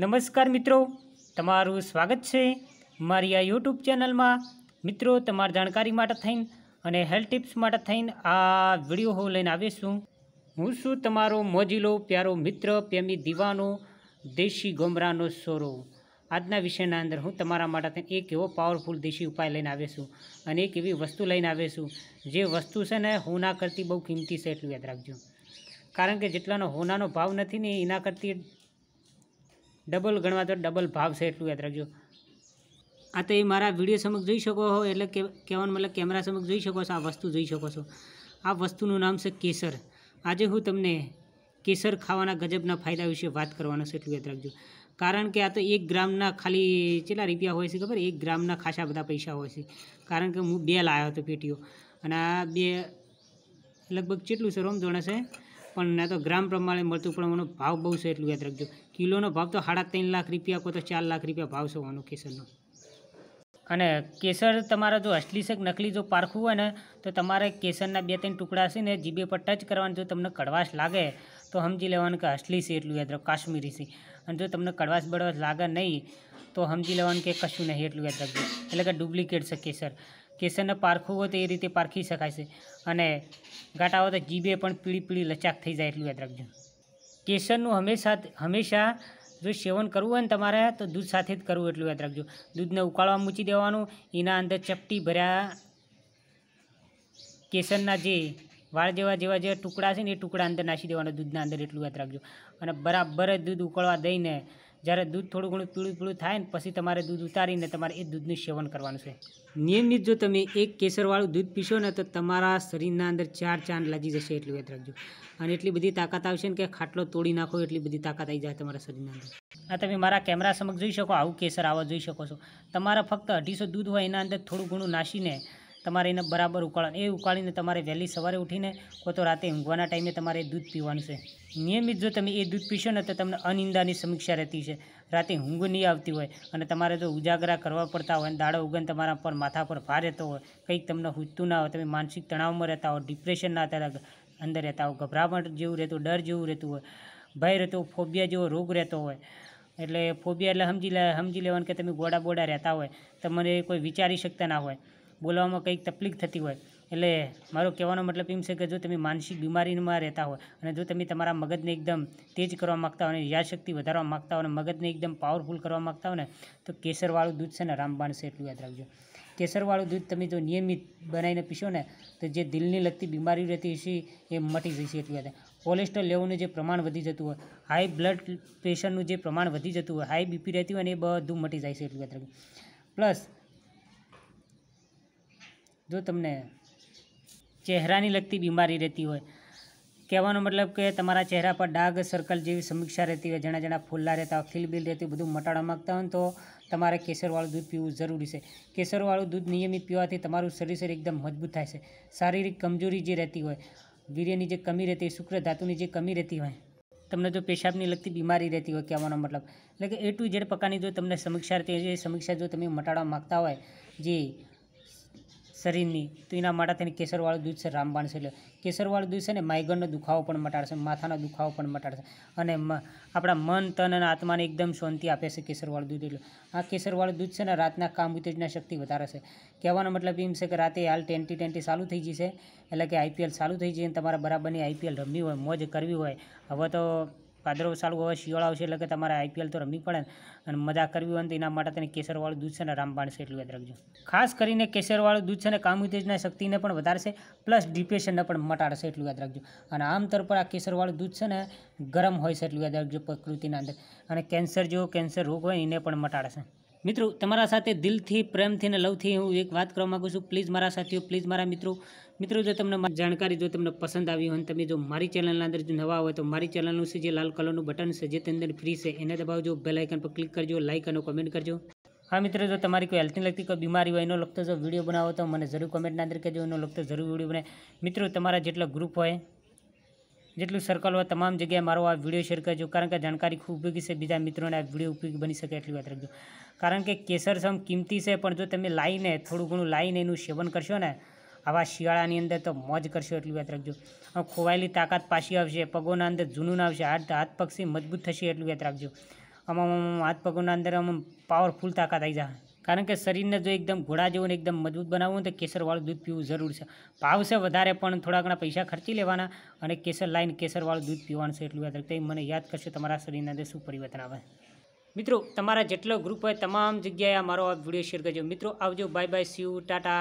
નમસ્કાર મિત્રો તમારું સ્વાગત છે મારી આ યુટ્યુબ ચેનલમાં મિત્રો તમારી જાણકારી માટે થઈને અને હેલ્થ ટિપ્સ માટે થઈને આ વિડીયો હું લઈને આવીશું હું છું તમારો મોજીલો પ્યારો મિત્ર પ્રેમી દીવાનો દેશી ગમરાનો સોરો આજના વિષયના અંદર હું તમારા માટે થઈને એક એવો પાવરફુલ દેશી ઉપાય લઈને આવીશું અને એક એવી વસ્તુ લઈને આવીશું જે વસ્તુ છે ને હોના કરતી બહુ કિંમતી છે એટલું યાદ રાખજો કારણ કે જેટલાનો હોનાનો ભાવ નથી ને એના કરતી ડબલ ગણવા તો ડબલ ભાવ છે એટલું યાદ રાખજો આ તો એ મારા વિડીયો સમક્ષ જોઈ શકો હો એટલે કહેવાનું મતલબ કેમેરા સમક્ષ જોઈ શકો છો આ વસ્તુ જોઈ શકો છો આ વસ્તુનું નામ છે કેસર આજે હું તમને કેસર ખાવાના ગજબના ફાયદા વિશે વાત કરવાનો છે એટલું યાદ રાખજો કારણ કે આ તો એક ગ્રામના ખાલી કેટલા રૂપિયા હોય છે ખબર એક ગ્રામના ખાસા બધા પૈસા હોય છે કારણ કે હું બે લાવ્યો હતો પેટીઓ અને આ બે લગભગ કેટલું છે રોમ જોણે છે પણ ના તો ગ્રામ પ્રમાણે મળતું પણ એનો ભાવ બહુ છે એટલું યાદ રાખજો કિલોનો ભાવ તો સાડા ત્રણ લાખ રૂપિયા કો તો ચાર લાખ રૂપિયા ભાવ છે વાનો કેસરનો અને કેસર તમારા જો અસલી શક નકલી જો પારખવું હોય ને તો તમારે કેસરના બે ત્રણ ટુકડા છે ને જીબે પર ટચ કરવાનું જો તમને કડવાશ લાગે તો સમજી લેવાનું કે અસલી છે એટલું યાદ રાખો કાશ્મીરી છે અને જો તમને કડવાશ બળવાશ લાગે નહીં તો સમજી લેવાનું કે કશું નહીં એટલું યાદ રાખજો એટલે કે ડુપ્લિકેટ છે કેસર કેસરને પારખવું હોય તો એ રીતે પારખી શકાય છે અને ગાટા હોય તો જીબે પણ પીળી પીળી લચાક થઈ જાય એટલું યાદ રાખજો કેસરનું હંમેશા હંમેશા જો સેવન કરવું હોય ને તમારે તો દૂધ સાથે જ કરવું એટલું યાદ રાખજો દૂધને ઉકાળવા મૂકી દેવાનું એના અંદર ચપટી ભર્યા કેસરના જે વાળ જેવા જેવા જે ટુકડા છે ને એ ટુકડા અંદર નાખી દેવાના દૂધના અંદર એટલું યાદ રાખજો અને બરાબર દૂધ ઉકળવા દઈને જ્યારે દૂધ થોડું ઘણું પીળું પીળું થાય ને પછી તમારે દૂધ ઉતારીને તમારે એ દૂધનું સેવન કરવાનું છે નિયમિત જો તમે એક કેસરવાળું દૂધ પીશો ને તો તમારા શરીરના અંદર ચાર ચાંદ લાગી જશે એટલું યાદ રાખજો અને એટલી બધી તાકાત આવશે ને કે ખાટલો તોડી નાખો એટલી બધી તાકાત આવી જાય તમારા શરીરના અંદર આ તમે મારા કેમેરા સમક્ષ જોઈ શકો આવું કેસર આવા જોઈ શકો છો તમારા ફક્ત અઢીસો દૂધ હોય એના અંદર થોડું ઘણું નાસીને તમારે એને બરાબર ઉકાળવાનું એ ઉકાળીને તમારે વહેલી સવારે ઉઠીને કોતો રાતે ઊંઘવાના ટાઈમે તમારે દૂધ પીવાનું છે નિયમિત જો તમે એ દૂધ પીશો ને તો તમને અનિંદાની સમીક્ષા રહેતી છે રાતે ઊંઘ નહીં આવતી હોય અને તમારે જો ઉજાગરા કરવા પડતા હોય અને દાડો ઉગન તમારા પર માથા પર ભાર રહેતો હોય કંઈક તમને હૂજતું ના હોય તમે માનસિક તણાવમાં રહેતા હોય ડિપ્રેશન ના થતા અંદર રહેતા હોય ગભરામટ જેવું રહેતું ડર જેવું રહેતું હોય ભય રહેતો ફોબિયા જેવો રોગ રહેતો હોય એટલે ફોબિયા એટલે સમજી લે સમજી લેવાનું કે તમે ગોડા બોડા રહેતા હોય તમારે કોઈ વિચારી શકતા ના હોય બોલવામાં કંઈક તકલીફ થતી હોય એટલે મારો કહેવાનો મતલબ એમ છે કે જો તમે માનસિક બીમારીમાં રહેતા હોય અને જો તમે તમારા મગજને એકદમ તેજ કરવા માગતા હોય અને યાદશક્તિ વધારવા માગતા હોય અને મગજને એકદમ પાવરફુલ કરવા માગતા હોય ને તો કેસરવાળું દૂધ છે ને રામબાણ છે એટલું યાદ રાખજો કેસરવાળું દૂધ તમે જો નિયમિત બનાવીને પીશો ને તો જે દિલની લગતી બીમારી રહેતી હશે એ મટી જશે એટલું વાત કોલેસ્ટ્રોલ લેવાનું જે પ્રમાણ વધી જતું હોય હાઈ બ્લડ પ્રેશરનું જે પ્રમાણ વધી જતું હોય હાઈ બીપી રહેતી હોય ને એ બધું મટી જાય છે એટલું એટલી વાત પ્લસ જો તમને ચહેરાની લગતી બીમારી રહેતી હોય કહેવાનો મતલબ કે તમારા ચહેરા પર ડાઘ સર્કલ જેવી સમીક્ષા રહેતી હોય જણા જણા ફૂલ્લા રહેતા હોય ખીલબીલ રહેતી બધું મટાડવા માગતા હોય તો તમારે કેસરવાળું દૂધ પીવું જરૂરી છે કેસરવાળું દૂધ નિયમિત પીવાથી તમારું શરીર એકદમ મજબૂત થાય છે શારીરિક કમજોરી જે રહેતી હોય વીર્યની જે કમી રહેતી હોય શુક્ર ધાતુની જે કમી રહેતી હોય તમને જો પેશાબની લગતી બીમારી રહેતી હોય કહેવાનો મતલબ એટલે કે એ ટુ ઝેડ પ્રકારની જો તમને સમીક્ષા રહેતી હોય જે સમીક્ષા જો તમે મટાડવા માગતા હોય જે શરીરની તો એના માટે તેને કેસરવાળું દૂધ છે રામબાણ છે એટલે કેસરવાળું દૂધ છે ને માઇગનનો દુખાવો પણ મટાડશે માથાનો દુખાવો પણ મટાડશે અને આપણા મન તન અને આત્માને એકદમ શાંતિ આપે છે કેસરવાળું દૂધ એટલે આ કેસરવાળું દૂધ છે ને રાતના કામ ઉત્તેજના શક્તિ વધારે છે કહેવાનો મતલબ એમ છે કે રાતે હાલ ટેન્ટી ટેન્ટી ચાલુ થઈ જશે એટલે કે આઈપીએલ ચાલુ થઈ જઈને તમારે બરાબરની આઈપીએલ રમવી હોય મોજ કરવી હોય હવે તો ભાદરવ ચાલુ હવે શિયાળો આવશે એટલે કે તમારે આઈપીએલ તો રમવી પડે અને મજા કરવી હોય તો એના માટે તેને કેસરવાળું દૂધ છે ને રામબાણ છે એટલું યાદ રાખજો ખાસ કરીને કેસરવાળું દૂધ છે ને કામ ઉત્તેજના શક્તિને પણ વધારશે પ્લસ ડિપ્રેશનને પણ મટાડશે એટલું યાદ રાખજો અને આમ તર પર આ કેસરવાળું દૂધ છે ને ગરમ હોય છે એટલું યાદ રાખજો પ્રકૃતિના અંદર અને કેન્સર જેવો કેન્સર રોગ હોય એને પણ મટાડશે મિત્રો તમારા સાથે દિલથી પ્રેમથી ને લવથી હું એક વાત કરવા માગું છું પ્લીઝ મારા સાથીઓ પ્લીઝ મારા મિત્રો મિત્રો જો તમને જાણકારી જો તમને પસંદ આવી હોય તમે જો મારી ચેનલના અંદર જો નવા હોય તો મારી ચેનલનું છે જે લાલ કલરનું બટન છે જે તેની અંદર ફ્રી છે એને દબાવજો બેલ આઇકન પર ક્લિક કરજો લાઇક અને કોમેન્ટ કરજો હા મિત્રો જો તમારી કોઈ હેલ્થની લગતી કોઈ બીમારી હોય એનો લગતો જો વિડીયો બનાવો તો મને જરૂર કોમેન્ટના અંદર કહેજો એનો લગતો જરૂર વિડીયો બને મિત્રો તમારા જેટલા ગ્રુપ હોય જેટલું સર્કલ હોય તમામ જગ્યાએ મારો આ વિડીયો શેર કરજો કારણ કે જાણકારી ખૂબ ઉપયોગી છે બીજા મિત્રોને આ વિડીયો ઉપયોગી બની શકે એટલી વાત રાખજો કારણ કે કેસરસમ કિંમતી છે પણ જો તમે લાઈને થોડું ઘણું લાઈને એનું સેવન કરશો ને આવા શિયાળાની અંદર તો મોજ કરશો એટલી વાત રાખજો ખોવાયેલી તાકાત પાછી આવશે પગોના અંદર જૂનું આવશે હાથ હાથ પક્ષી મજબૂત થશે એટલી વાત રાખજો આમ હાથ પગોના અંદર આમ પાવરફુલ તાકાત આવી જાય કારણ કે શરીરને જો એકદમ ઘોડા જેવું એકદમ મજબૂત બનાવવું તો કેસરવાળું દૂધ પીવું જરૂર છે ભાવશે વધારે પણ થોડા ઘણા પૈસા ખર્ચી લેવાના અને કેસર લાઈન કેસરવાળું દૂધ પીવાનું છે એટલું યાદ રાખતા મને યાદ કરશો તમારા શરીરના અંદર શું પરિવર્તન આવે મિત્રો તમારા જેટલો ગ્રુપ હોય તમામ જગ્યાએ મારો આ વિડીયો શેર કરજો મિત્રો આવજો બાય બાય સી ટાટા